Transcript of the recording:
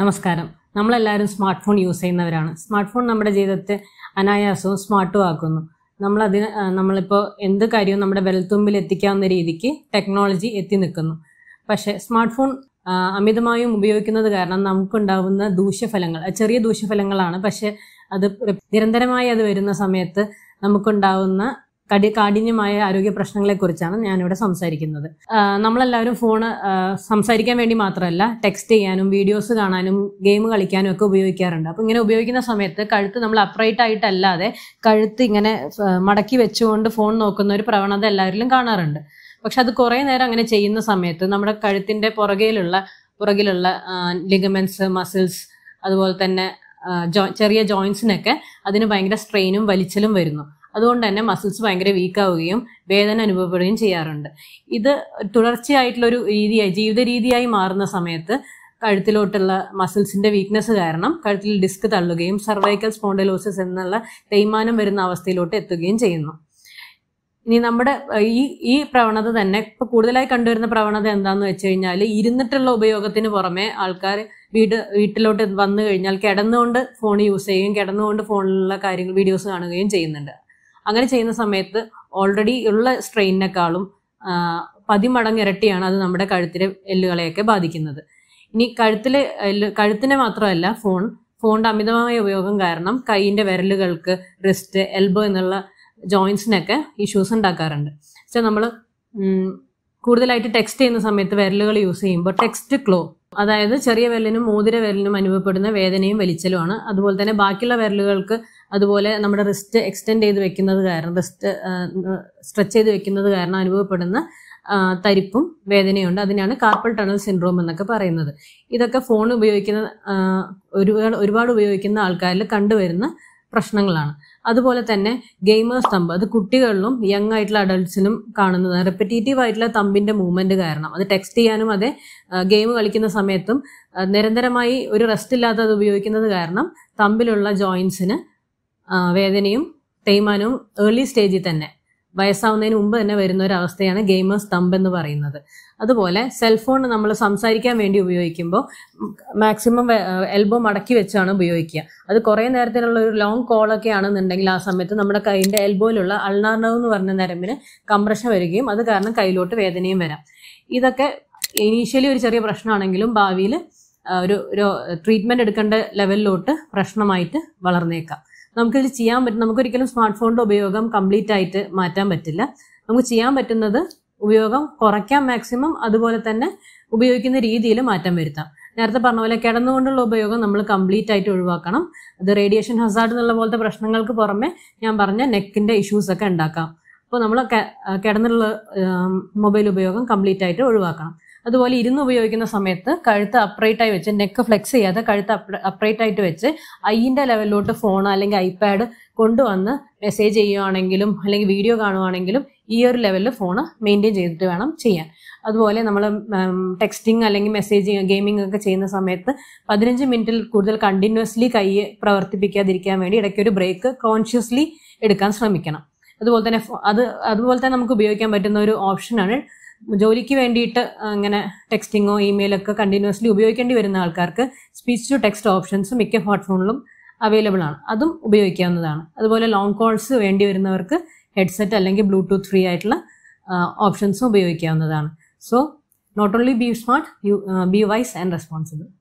നമസ്കാരം നമ്മളെല്ലാവരും smart phone use ചെയ്യുന്നവരാണ് സ്മാർട്ട് ഫോൺ നമ്മുടെ ജീവിതത്തെ അനായാസവും സ്മാർട്ടും ആക്കുന്നു നമ്മൾ നമ്മളിപ്പോൾ എന്ത് കാര്യവും നമ്മുടെ വിരൽത്തുമ്പിൽ എത്തിക്കാവുന്ന രീതിക്ക് ടെക്നോളജി എത്തി നിൽക്കുന്നു പക്ഷേ സ്മാർട്ട് ഫോൺ അമിതമായും ഉപയോഗിക്കുന്നത് കാരണം നമുക്കുണ്ടാവുന്ന ദൂഷ്യഫലങ്ങൾ ചെറിയ ദൂഷ്യഫലങ്ങളാണ് പക്ഷെ അത് നിരന്തരമായി അത് വരുന്ന സമയത്ത് നമുക്കുണ്ടാവുന്ന കടി കാഠിന്യമായ ആരോഗ്യ പ്രശ്നങ്ങളെക്കുറിച്ചാണ് ഞാനിവിടെ സംസാരിക്കുന്നത് നമ്മളെല്ലാവരും ഫോണ് സംസാരിക്കാൻ വേണ്ടി മാത്രമല്ല ടെക്സ്റ്റ് ചെയ്യാനും വീഡിയോസ് കാണാനും ഗെയിം കളിക്കാനും ഒക്കെ ഉപയോഗിക്കാറുണ്ട് അപ്പോൾ ഇങ്ങനെ ഉപയോഗിക്കുന്ന സമയത്ത് കഴുത്ത് നമ്മൾ അപ്രൈറ്റ് ആയിട്ടല്ലാതെ കഴുത്ത് ഇങ്ങനെ മടക്കി വെച്ചുകൊണ്ട് ഫോൺ നോക്കുന്ന ഒരു പ്രവണത എല്ലാവരിലും കാണാറുണ്ട് പക്ഷെ അത് കുറേ നേരം അങ്ങനെ ചെയ്യുന്ന സമയത്ത് നമ്മുടെ കഴുത്തിൻ്റെ പുറകിലുള്ള പുറകിലുള്ള ലിഗമെൻസ് മസിൽസ് അതുപോലെ തന്നെ ചെറിയ ജോയിൻസിനൊക്കെ അതിന് ഭയങ്കര സ്ട്രെയിനും വലിച്ചലും വരുന്നു അതുകൊണ്ട് തന്നെ മസിൽസ് ഭയങ്കര വീക്കാവുകയും വേദന അനുഭവപ്പെടുകയും ചെയ്യാറുണ്ട് ഇത് തുടർച്ചയായിട്ടുള്ളൊരു രീതിയായി ജീവിത രീതിയായി മാറുന്ന സമയത്ത് കഴുത്തിലോട്ടുള്ള മസിൽസിന്റെ വീക്ക്നെസ് കാരണം കഴുത്തിൽ ഡിസ്ക് തള്ളുകയും സർവൈക്കൽ സ്പോണ്ടിലോസിസ് എന്നുള്ള തേയ്മാനം വരുന്ന അവസ്ഥയിലോട്ട് എത്തുകയും ചെയ്യുന്നു ഇനി നമ്മുടെ ഈ ഈ പ്രവണത തന്നെ ഇപ്പൊ കൂടുതലായി കണ്ടുവരുന്ന പ്രവണത എന്താന്ന് വെച്ച് കഴിഞ്ഞാൽ ഇരുന്നിട്ടുള്ള ഉപയോഗത്തിന് പുറമെ ആൾക്കാർ വീട് വീട്ടിലോട്ട് വന്നു കഴിഞ്ഞാൽ കിടന്നുകൊണ്ട് ഫോൺ യൂസ് ചെയ്യുകയും കിടന്നുകൊണ്ട് ഫോണിലുള്ള കാര്യങ്ങൾ വീഡിയോസ് കാണുകയും ചെയ്യുന്നുണ്ട് അങ്ങനെ ചെയ്യുന്ന സമയത്ത് ഓൾറെഡി ഉള്ള സ്ട്രെയിനിനേക്കാളും പതിമടങ്ങ് ഇരട്ടിയാണ് അത് നമ്മുടെ കഴുത്തിലെ എല്ലുകളെയൊക്കെ ബാധിക്കുന്നത് ഇനി കഴുത്തിലെ എല്ല് കഴുത്തിനെ മാത്രമല്ല ഫോൺ ഫോണിന്റെ അമിതമായ ഉപയോഗം കാരണം കൈയിന്റെ വിരലുകൾക്ക് റിസ്റ്റ് എൽബോ എന്നുള്ള ജോയിൻസിനൊക്കെ ഇഷ്യൂസ് ഉണ്ടാക്കാറുണ്ട് പക്ഷെ നമ്മൾ കൂടുതലായിട്ട് ടെക്സ്റ്റ് ചെയ്യുന്ന സമയത്ത് വിരലുകൾ യൂസ് ചെയ്യുമ്പോൾ ടെക്സ്റ്റ് ക്ലോ അതായത് ചെറിയ വിരലിനും മോതിര വിരലിനും അനുഭവപ്പെടുന്ന വേദനയും വലിച്ചലുമാണ് അതുപോലെ തന്നെ ബാക്കിയുള്ള വിരലുകൾക്ക് അതുപോലെ നമ്മുടെ റിസ്റ്റ് എക്സ്റ്റെൻഡ് ചെയ്ത് വെക്കുന്നത് കാരണം റിസ്റ്റ് സ്ട്രെച്ച് ചെയ്ത് വെക്കുന്നത് കാരണം അനുഭവപ്പെടുന്ന തരിപ്പും വേദനയുണ്ട് അതിനാണ് കാർപ്പൽ ടണൽ സിൻഡ്രോം എന്നൊക്കെ പറയുന്നത് ഇതൊക്കെ ഫോൺ ഉപയോഗിക്കുന്ന ഒരുപാട് ഒരുപാട് ഉപയോഗിക്കുന്ന ആൾക്കാരിൽ കണ്ടുവരുന്ന പ്രശ്നങ്ങളാണ് അതുപോലെ തന്നെ ഗെയിമേഴ്സ് തമ്പ് അത് കുട്ടികളിലും യങ് ആയിട്ടുള്ള അഡൾട്ട്സിനും കാണുന്നത് റെപ്പറ്റേറ്റീവ് ആയിട്ടുള്ള തമ്പിന്റെ മൂവ്മെന്റ് കാരണം അത് ടെക്സ്റ്റ് ചെയ്യാനും അതെ ഗെയിം കളിക്കുന്ന സമയത്തും നിരന്തരമായി ഒരു റെസ്റ്റ് ഇല്ലാതെ അത് ഉപയോഗിക്കുന്നത് കാരണം തമ്പിലുള്ള ജോയിൻസിന് വേദനയും തേയ്മാനവും ഏർലി സ്റ്റേജിൽ തന്നെ വയസ്സാവുന്നതിന് മുമ്പ് തന്നെ വരുന്ന ഒരു അവസ്ഥയാണ് ഗെയിമേഴ്സ് തമ്പ് എന്ന് പറയുന്നത് അതുപോലെ സെൽഫോൺ നമ്മൾ സംസാരിക്കാൻ വേണ്ടി ഉപയോഗിക്കുമ്പോൾ മാക്സിമം എൽബോ മടക്കി വെച്ചാണ് ഉപയോഗിക്കുക അത് കുറേ നേരത്തിലുള്ള ഒരു ലോങ് കോളൊക്കെ ആണെന്നുണ്ടെങ്കിൽ ആ സമയത്ത് നമ്മുടെ കൈയിൻ്റെ എൽബോയിലുള്ള അൾനാർണവ് എന്ന് പറഞ്ഞ നരമ്പിന് കംപ്രഷൻ വരികയും അത് കാരണം കയ്യിലോട്ട് വേദനയും വരാം ഇതൊക്കെ ഇനീഷ്യലി ഒരു ചെറിയ പ്രശ്നമാണെങ്കിലും ഭാവിയിൽ ഒരു ഒരു ട്രീറ്റ്മെൻറ്റ് എടുക്കേണ്ട ലെവലിലോട്ട് പ്രശ്നമായിട്ട് വളർന്നേക്കാം നമുക്കിത് ചെയ്യാൻ പറ്റും നമുക്കൊരിക്കലും സ്മാർട്ട് ഫോണിന്റെ ഉപയോഗം കംപ്ലീറ്റ് ആയിട്ട് മാറ്റാൻ പറ്റില്ല നമുക്ക് ചെയ്യാൻ പറ്റുന്നത് ഉപയോഗം കുറയ്ക്കാം മാക്സിമം അതുപോലെ തന്നെ ഉപയോഗിക്കുന്ന രീതിയിൽ മാറ്റം വരുത്താം നേരത്തെ പറഞ്ഞ പോലെ കിടന്നുകൊണ്ടുള്ള ഉപയോഗം നമ്മൾ കംപ്ലീറ്റ് ആയിട്ട് ഒഴിവാക്കണം അത് റേഡിയേഷൻ ഹസാർഡ് എന്നുള്ള പോലത്തെ പ്രശ്നങ്ങൾക്ക് പുറമെ ഞാൻ പറഞ്ഞ നെക്കിന്റെ ഇഷ്യൂസ് ഒക്കെ ഉണ്ടാക്കാം അപ്പോൾ നമ്മൾ കിടന്നുള്ള മൊബൈൽ ഉപയോഗം കംപ്ലീറ്റ് ആയിട്ട് ഒഴിവാക്കണം അതുപോലെ ഇരുന്ന് ഉപയോഗിക്കുന്ന സമയത്ത് കഴുത്ത് അപ്രൈറ്റ് ആയി വെച്ച് നെക്ക് ഫ്ലെക്സ് ചെയ്യാതെ കഴുത്ത് അപ്രൈറ്റ് ആയിട്ട് വെച്ച് ഐയിൻ്റെ ലെവലിലോട്ട് ഫോൺ അല്ലെങ്കിൽ ഐപാഡ് കൊണ്ടുവന്ന് മെസ്സേജ് ചെയ്യുകയാണെങ്കിലും അല്ലെങ്കിൽ വീഡിയോ കാണുവാണെങ്കിലും ഈ ഒരു ലെവലിൽ ഫോൺ മെയിൻറ്റെയിൻ ചെയ്തിട്ട് വേണം ചെയ്യാൻ അതുപോലെ നമ്മൾ ടെക്സ്റ്റിംഗ് അല്ലെങ്കിൽ മെസ്സേജിങ് ഗെയിമിംഗ് ഒക്കെ ചെയ്യുന്ന സമയത്ത് പതിനഞ്ച് മിനിറ്റിൽ കൂടുതൽ കണ്ടിന്യൂസ്ലി കൈ പ്രവർത്തിപ്പിക്കാതിരിക്കാൻ വേണ്ടി ഇടയ്ക്ക് ഒരു ബ്രേക്ക് കോൺഷ്യസ്ലി എടുക്കാൻ ശ്രമിക്കണം അതുപോലെ തന്നെ അത് അതുപോലെ തന്നെ നമുക്ക് ഉപയോഗിക്കാൻ പറ്റുന്ന ഒരു ഓപ്ഷനാണ് ജോലിക്ക് വേണ്ടിയിട്ട് അങ്ങനെ ടെക്സ്റ്റിങ്ങോ ഒക്കെ കണ്ടിന്യൂസ്ലി ഉപയോഗിക്കേണ്ടി വരുന്ന ആൾക്കാർക്ക് സ്പീച്ച് ടു ടെക്സ്റ്റ് ഓപ്ഷൻസ് മിക്ക സ്മാർട്ട്ഫോണിലും അവൈലബിൾ ആണ് അതും ഉപയോഗിക്കാവുന്നതാണ് അതുപോലെ ലോങ് കോൾസ് വേണ്ടി വരുന്നവർക്ക് ഹെഡ്സെറ്റ് അല്ലെങ്കിൽ ബ്ലൂടൂത്ത് ഫ്രീ ആയിട്ടുള്ള ഓപ്ഷൻസും ഉപയോഗിക്കാവുന്നതാണ് so not only be smart be wise and responsible